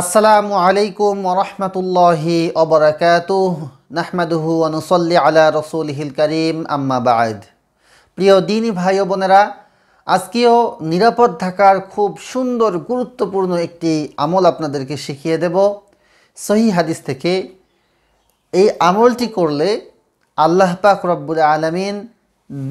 আসসালামু আলাইকুম ওরহমতুল্লাহি অবরাকাত নাহমাদুহু অনুসল্লি আলা হিল করিম আম্মা বাদ প্রিয় দিনী ভাই বোনেরা আজকেও নিরাপদ থাকার খুব সুন্দর গুরুত্বপূর্ণ একটি আমল আপনাদেরকে শিখিয়ে দেব সহি হাদিস থেকে এই আমলটি করলে আল্লাহ পাক রব্বুল আলমিন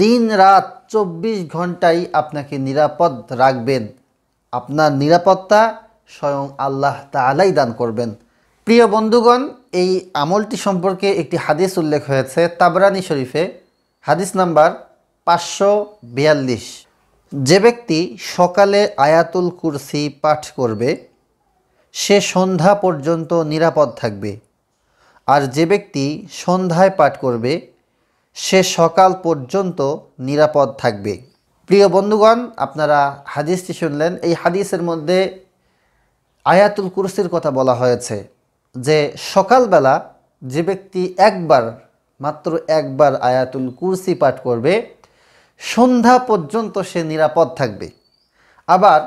দিন রাত চব্বিশ ঘন্টাই আপনাকে নিরাপদ রাখবেন আপনার নিরাপত্তা স্বয়ং আল্লাহ তা আলাই দান করবেন প্রিয় বন্ধুগণ এই আমলটি সম্পর্কে একটি হাদিস উল্লেখ হয়েছে তাবরানি শরীফে হাদিস নাম্বার পাঁচশো বিয়াল্লিশ যে ব্যক্তি সকালে আয়াতুল কুরসি পাঠ করবে সে সন্ধ্যা পর্যন্ত নিরাপদ থাকবে আর যে ব্যক্তি সন্ধ্যায় পাঠ করবে সে সকাল পর্যন্ত নিরাপদ থাকবে প্রিয় বন্ধুগণ আপনারা হাদিসটি শুনলেন এই হাদিসের মধ্যে আয়াতুল কুরসির কথা বলা হয়েছে যে সকালবেলা যে ব্যক্তি একবার মাত্র একবার আয়াতুল কুরসি পাঠ করবে সন্ধ্যা পর্যন্ত সে নিরাপদ থাকবে আবার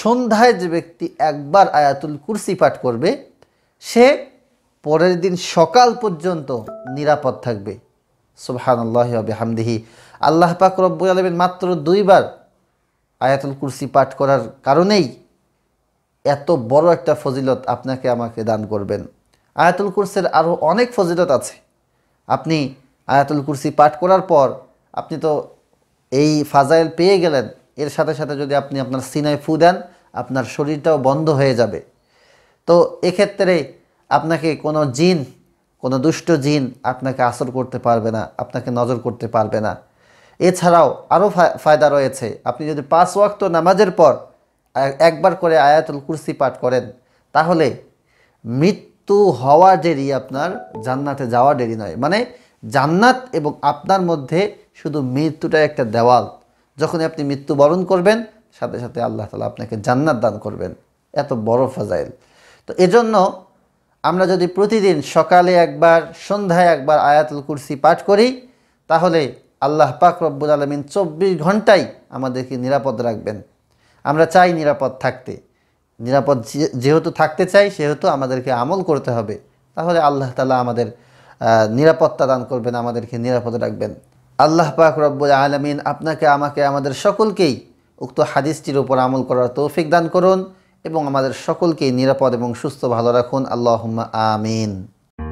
সন্ধ্যায় যে ব্যক্তি একবার আয়াতুল কুরসি পাঠ করবে সে পরের দিন সকাল পর্যন্ত নিরাপদ থাকবে হবে হামদিহি আল্লাহ পাক রব্বুল আলমিন মাত্র দুইবার আয়াতুল কুরসি পাঠ করার কারণেই এত বড় একটা ফজিলত আপনাকে আমাকে দান করবেন আয়াতুল কুরসির আরও অনেক ফজিলত আছে আপনি আয়াতুল কুরসি পাঠ করার পর আপনি তো এই ফাজাইল পেয়ে গেলেন এর সাথে সাথে যদি আপনি আপনার সিনায় ফু দেন আপনার শরীরটাও বন্ধ হয়ে যাবে তো এক্ষেত্রে আপনাকে কোনো জিন কোনো দুষ্ট জিন আপনাকে আসর করতে পারবে না আপনাকে নজর করতে পারবে না এছাড়াও আরও ফায়দা রয়েছে আপনি যদি পাঁচ ওয়াক্ত নামাজের পর একবার করে আয়াতুল কুরসি পাঠ করেন তাহলে মৃত্যু হওয়া দেরি আপনার জান্নাতে যাওয়া দেরি নয় মানে জান্নাত এবং আপনার মধ্যে শুধু মৃত্যুটা একটা দেওয়াল যখন আপনি মৃত্যুবরণ করবেন সাথে সাথে আল্লাহ তালা আপনাকে জান্নাত দান করবেন এত বড় ফাজাইল তো এজন্য আমরা যদি প্রতিদিন সকালে একবার সন্ধ্যায় একবার আয়াতুল কুরসি পাঠ করি তাহলে আল্লাহ পাক রব্বুল আলমিন চব্বিশ ঘন্টাই আমাদেরকে নিরাপদ রাখবেন আমরা চাই নিরাপদ থাকতে নিরাপদ যেহেতু থাকতে চাই সেহেতু আমাদেরকে আমল করতে হবে তাহলে আল্লাহ তালা আমাদের নিরাপত্তা দান করবেন আমাদেরকে নিরাপদে রাখবেন আল্লাহ পাক রব্বুল আলমিন আপনাকে আমাকে আমাদের সকলকেই উক্ত হাদিসটির উপর আমল করার তৌফিক দান করুন এবং আমাদের সকলকেই নিরাপদ এবং সুস্থ ভালো রাখুন আল্লাহ আমিন